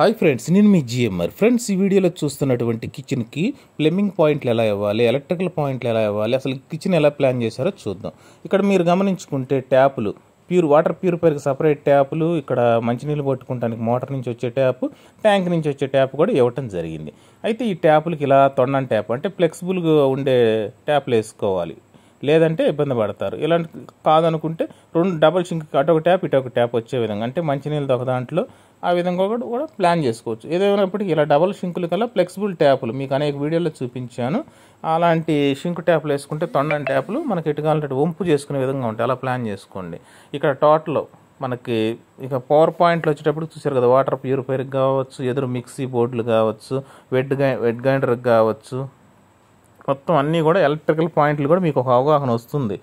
hi friends నేను మీ GMR friends ఈ వీడియోలో చూస్తున్నటువంటి కిచెన్కి ప్లెమ్మింగ్ పాయింట్లు ఎలా ఇవ్వాలి ఎలక్ట్రికల్ పాయింట్లు ఎలా ఇవ్వాలి అసలు కిచెన్ ఎలా ప్లాన్ చేశారో చూద్దాం ఇక్కడ మీరు గమనించుకుంటే ట్యాపులు ప్యూర్ వాటర్ ప్యూరిఫైర్కి సపరేట్ ట్యాపులు ఇక్కడ మంచినీళ్ళు పట్టుకుంటానికి మోటార్ నుంచి వచ్చే ట్యాప్ ట్యాంక్ నుంచి వచ్చే ట్యాప్ కూడా ఇవ్వటం జరిగింది అయితే ఈ ట్యాపులకి ఇలా తొండం ట్యాప్ అంటే ఫ్లెక్సిబుల్గా ఉండే ట్యాప్లు వేసుకోవాలి లేదంటే ఇబ్బంది పడతారు ఇలాంటి కాదనుకుంటే రెండు డబల్ సింక్ అటొక ట్యాప్ ఇటు ఒక ట్యాప్ వచ్చే విధంగా అంటే మంచినీళ్ళది ఒక దాంట్లో ఆ విధంగా కూడా కూడా ప్లాన్ చేసుకోవచ్చు ఏదేమైనప్పటికీ ఇలా డబల్ షింకులు కల్లా ఫ్లెక్సిబుల్ ట్యాపులు మీకు అనేక వీడియోలో చూపించాను అలాంటి షింక్ ట్యాప్లు వేసుకుంటే తొండని ట్యాపులు మనకి ఎటు కావాలంటే వంపు చేసుకునే విధంగా ఉంటాయి అలా ప్లాన్ చేసుకోండి ఇక్కడ టోటల్ మనకి ఇక పవర్ పాయింట్లు వచ్చేటప్పుడు చూసారు కదా వాటర్ ప్యూరిఫైర్కి కావచ్చు ఎదురు మిక్సీ బోర్డులు కావచ్చు వెడ్ గై వెడ్ గ్రైండర్కి కావచ్చు మొత్తం అన్నీ కూడా ఎలక్ట్రికల్ పాయింట్లు కూడా మీకు ఒక అవగాహన వస్తుంది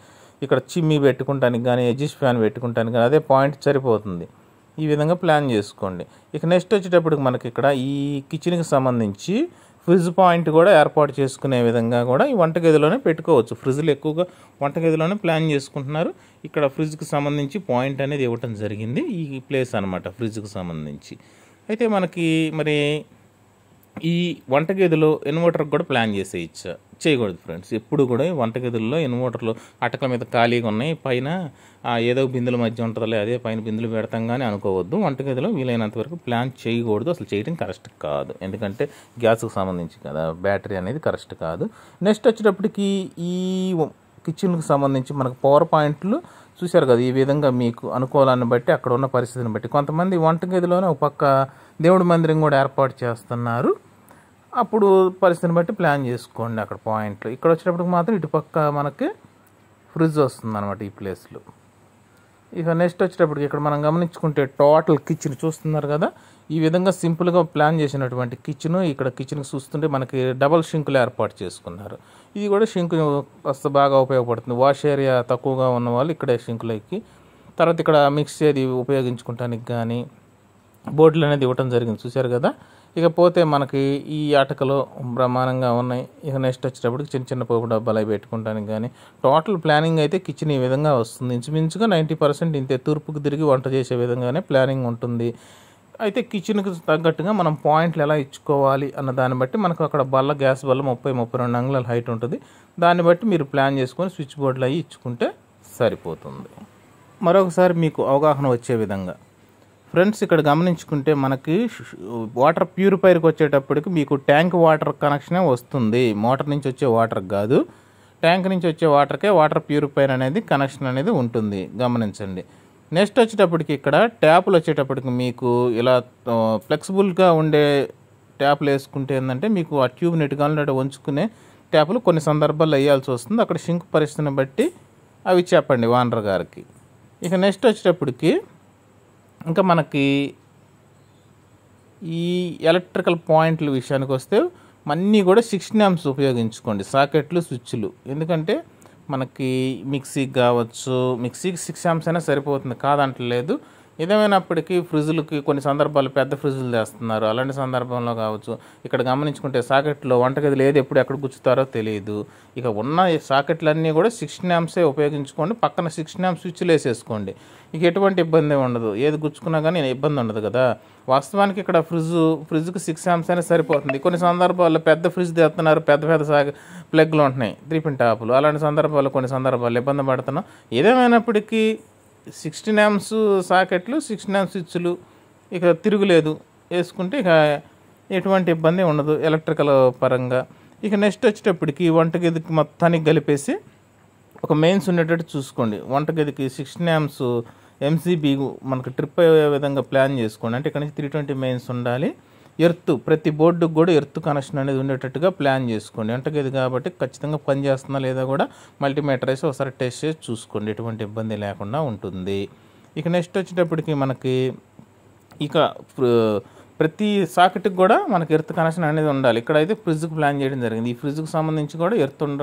ఇక్కడ చిమ్మి పెట్టుకుంటానికి కానీ ఎజిస్ ఫ్యాన్ పెట్టుకుంటానికి కానీ అదే పాయింట్ సరిపోతుంది ఈ విధంగా ప్లాన్ చేసుకోండి ఇక నెక్స్ట్ వచ్చేటప్పటికి మనకి ఇక్కడ ఈ కిచెన్కి సంబంధించి ఫ్రిడ్జ్ పాయింట్ కూడా ఏర్పాటు చేసుకునే విధంగా కూడా ఈ వంటగదిలోనే పెట్టుకోవచ్చు ఫ్రిడ్జ్లు ఎక్కువగా వంటగదిలోనే ప్లాన్ చేసుకుంటున్నారు ఇక్కడ ఫ్రిడ్జ్కి సంబంధించి పాయింట్ అనేది ఇవ్వటం జరిగింది ఈ ప్లేస్ అనమాట ఫ్రిడ్జ్కి సంబంధించి అయితే మనకి మరి ఈ వంటగదిలో ఇన్వర్టర్ కూడా ప్లాన్ చేసేయచ్చా చేయకూడదు ఫ్రెండ్స్ ఎప్పుడు కూడా వంటగదుల్లో ఇన్వర్టర్లు అటకల మీద ఖాళీగా ఉన్నాయి పైన ఏదో బిందుల మధ్య ఉంటుందిలే అదే పైన బిందులు పెడతాం కానీ అనుకోవద్దు వంటగదిలో వీలైనంత వరకు ప్లాన్ చేయకూడదు అసలు చేయడం కరెక్ట్ కాదు ఎందుకంటే గ్యాస్కు సంబంధించి కదా బ్యాటరీ అనేది కరెక్ట్ కాదు నెక్స్ట్ వచ్చేటప్పటికి ఈ కిచెన్కి సంబంధించి మనకు పవర్ పాయింట్లు చూశారు కదా ఈ విధంగా మీకు అనుకూలాన్ని బట్టి అక్కడ ఉన్న పరిస్థితిని బట్టి కొంతమంది వంటగదిలోనే ఒక పక్క దేవుడి మందిరం కూడా ఏర్పాటు చేస్తున్నారు అప్పుడు పరిస్థితిని బట్టి ప్లాన్ చేసుకోండి అక్కడ పాయింట్లు ఇక్కడ వచ్చేటప్పటికి మాత్రం ఇటుపక్క మనకి ఫ్రిడ్జ్ వస్తుంది అనమాట ఈ ప్లేస్లో ఇక నెక్స్ట్ వచ్చేటప్పటికి ఇక్కడ మనం గమనించుకుంటే టోటల్ కిచెన్ చూస్తున్నారు కదా ఈ విధంగా సింపుల్గా ప్లాన్ చేసినటువంటి కిచెన్ ఇక్కడ కిచెన్ చూస్తుంటే మనకి డబల్ షింకులు ఏర్పాటు చేసుకున్నారు ఇది కూడా షింకు వస్తే బాగా ఉపయోగపడుతుంది వాష్ ఏరియా తక్కువగా ఉన్న వాళ్ళు ఇక్కడే షింకులకి తర్వాత ఇక్కడ మిక్స్ చేది ఉపయోగించుకోవటానికి కానీ బోర్డులు అనేది ఇవ్వటం జరిగింది చూశారు కదా ఇకపోతే మనకి ఈ ఆటకలో బ్రహ్మాండంగా ఉన్నాయి ఇక నెక్స్ట్ వచ్చేటప్పటికి చిన్న చిన్న పోపు డబ్బాలు అవి పెట్టుకోవడానికి కానీ టోటల్ ప్లానింగ్ అయితే కిచెన్ ఈ విధంగా వస్తుంది ఇంచుమించుగా నైంటీ పర్సెంట్ ఇంతే తూర్పుకు తిరిగి వంట చేసే విధంగానే ప్లానింగ్ ఉంటుంది అయితే కిచెన్కి తగ్గట్టుగా మనం పాయింట్లు ఎలా ఇచ్చుకోవాలి అన్న దాన్ని బట్టి మనకు అక్కడ బల్ల గ్యాస్ బల్ల ముప్పై ముప్పై రెండు అంగుళాల హైట్ ఉంటుంది దాన్ని బట్టి మీరు ప్లాన్ చేసుకొని స్విచ్ బోర్డులు అవి ఇచ్చుకుంటే సరిపోతుంది మరొకసారి మీకు అవగాహన వచ్చే విధంగా ఫ్రెండ్స్ ఇక్కడ గమనించుకుంటే మనకి వాటర్ ప్యూరిఫైర్కి వచ్చేటప్పటికి మీకు ట్యాంక్ వాటర్ కనెక్షనే వస్తుంది మోటార్ నుంచి వచ్చే వాటర్ కాదు ట్యాంక్ నుంచి వచ్చే వాటర్కే వాటర్ ప్యూరిఫైర్ అనేది కనెక్షన్ అనేది ఉంటుంది గమనించండి నెక్స్ట్ వచ్చేటప్పటికి ఇక్కడ ట్యాపులు వచ్చేటప్పటికి మీకు ఇలా ఫ్లెక్సిబుల్గా ఉండే ట్యాప్లు వేసుకుంటే ఏంటంటే మీకు ఆ ట్యూబ్ నీట్గా ఉంచుకునే ట్యాపులు కొన్ని సందర్భాల్లో వేయాల్సి వస్తుంది అక్కడ షింక్ పరిస్థితిని బట్టి అవి చెప్పండి వానర్ గారికి ఇక నెక్స్ట్ వచ్చేటప్పటికి ఇంకా మనకి ఈ ఎలక్ట్రికల్ పాయింట్ల విషయానికి వస్తే అన్నీ కూడా సిక్స్ నామ్స్ ఉపయోగించుకోండి సాకెట్లు స్విచ్లు ఎందుకంటే మనకి మిక్సీకి కావచ్చు మిక్సీకి సిక్స్ ఆమ్స్ అయినా సరిపోతుంది కాదంటలేదు ఏదేమైనప్పటికీ ఫ్రిడ్జ్లకి కొన్ని సందర్భాలు పెద్ద ఫ్రిడ్జ్లు తెస్తున్నారు అలాంటి సందర్భంలో కావచ్చు ఇక్కడ గమనించుకుంటే సాకెట్లో వంటగది ఏది ఎప్పుడు ఎక్కడ గుచ్చుతారో తెలియదు ఇక ఉన్న సాకెట్లన్నీ కూడా సిక్స్టీన్ యాంప్సే ఉపయోగించుకోండి పక్కన సిక్స్టీన్ యాంప్ స్విచ్లు వేసేసుకోండి ఇక ఎటువంటి ఇబ్బంది ఉండదు ఏది గుచ్చుకున్నా కానీ ఇబ్బంది ఉండదు కదా వాస్తవానికి ఇక్కడ ఫ్రిడ్జ్ ఫ్రిడ్జ్కి సిక్స్ యాంప్స్ అయినా సరిపోతుంది కొన్ని సందర్భాల్లో పెద్ద ఫ్రిడ్జ్ తెస్తున్నారు పెద్ద పెద్ద సాగ ప్లగ్లు ఉంటున్నాయి త్రీ పిన్ టాపులు అలాంటి సందర్భాల్లో కొన్ని సందర్భాల్లో ఇబ్బంది పడుతున్నాం ఏదేమైనప్పటికీ సిక్స్టీన్ యామ్స్ సాకెట్లు సిక్స్టీన్ యామ్ స్విచ్లు ఇక తిరుగులేదు వేసుకుంటే ఇక ఎటువంటి ఇబ్బంది ఉండదు ఎలక్ట్రికల్ పరంగా ఇక నెక్స్ట్ వచ్చేటప్పటికి వంటగదికి మొత్తానికి కలిపేసి ఒక మెయిన్స్ ఉండేటట్టు చూసుకోండి వంటగదికి సిక్స్టీన్ యామ్స్ ఎంసీబీ మనకు ట్రిప్ అయ్యే విధంగా ప్లాన్ చేసుకోండి అంటే ఇక్కడ నుంచి త్రీ ట్వంటీ మెయిన్స్ ఉండాలి ఎర్త్ ప్రతి బోర్డుకు కూడా ఎర్త్ కనెక్షన్ అనేది ఉండేటట్టుగా ప్లాన్ చేసుకోండి అంటే ఇది కాబట్టి ఖచ్చితంగా పనిచేస్తుందా లేదా కూడా మల్టీమీటర్ వేసి ఒకసారి టెస్ట్ చేసి చూసుకోండి ఎటువంటి ఇబ్బంది లేకుండా ఉంటుంది ఇక నెక్స్ట్ వచ్చేటప్పటికి మనకి ఇక ప్రతి సాకెట్కి కూడా మనకి ఎర్త్ కనెక్షన్ అనేది ఉండాలి ఇక్కడ అయితే ఫ్రిడ్జ్కి ప్లాన్ చేయడం జరిగింది ఈ ఫ్రిడ్జ్కి సంబంధించి కూడా ఎర్త్ ఉండ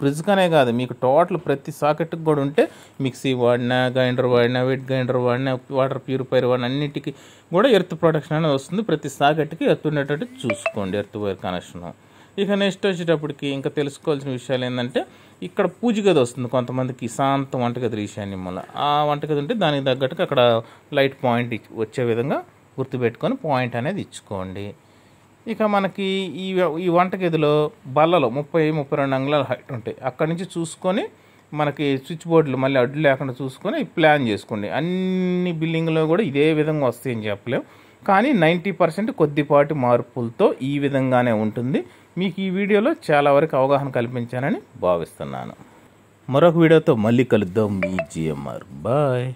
ఫ్రిడ్జ్కనే కాదు మీకు టోటల్ ప్రతి సాకెట్కి కూడా ఉంటే మిక్సీ వాడినా గ్రైండర్ వాడినా వెట్ గ్రైండర్ వాడినా వాటర్ ప్యూరిఫైర్ వాడినా అన్నిటికి కూడా ఎర్త్ ప్రొడక్షన్ అనేది వస్తుంది ప్రతి సాకెట్కి ఎర్త్ ఉండేటట్టు చూసుకోండి ఎర్త్ వైర్ కనెక్షన్ ఇక నెక్స్ట్ వచ్చేటప్పటికి ఇంకా తెలుసుకోవాల్సిన విషయాలు ఏంటంటే ఇక్కడ పూజ గది వస్తుంది కొంతమందికి శాంత వంటగది ఈశాన్యం వల్ల ఆ వంటగది ఉంటే దానికి తగ్గట్టుగా అక్కడ లైట్ పాయింట్ వచ్చే విధంగా గుర్తుపెట్టుకొని పాయింట్ అనేది ఇచ్చుకోండి ఇక మనకి ఈ ఈ వంటగదిలో బల్లలు ముప్పై ముప్పై రెండు అంగుళాల హైట్ ఉంటాయి అక్కడి నుంచి చూసుకొని మనకి స్విచ్ బోర్డులు మళ్ళీ అడ్డు లేకుండా చూసుకొని ప్లాన్ చేసుకోండి అన్ని బిల్డింగ్లో కూడా ఇదే విధంగా వస్తాయని చెప్పలేము కానీ నైంటీ పర్సెంట్ కొద్దిపాటి మార్పులతో ఈ విధంగానే ఉంటుంది మీకు ఈ వీడియోలో చాలా వరకు అవగాహన కల్పించానని భావిస్తున్నాను మరొక వీడియోతో మళ్ళీ కలుద్దాం మీ జిఎంఆర్ బాయ్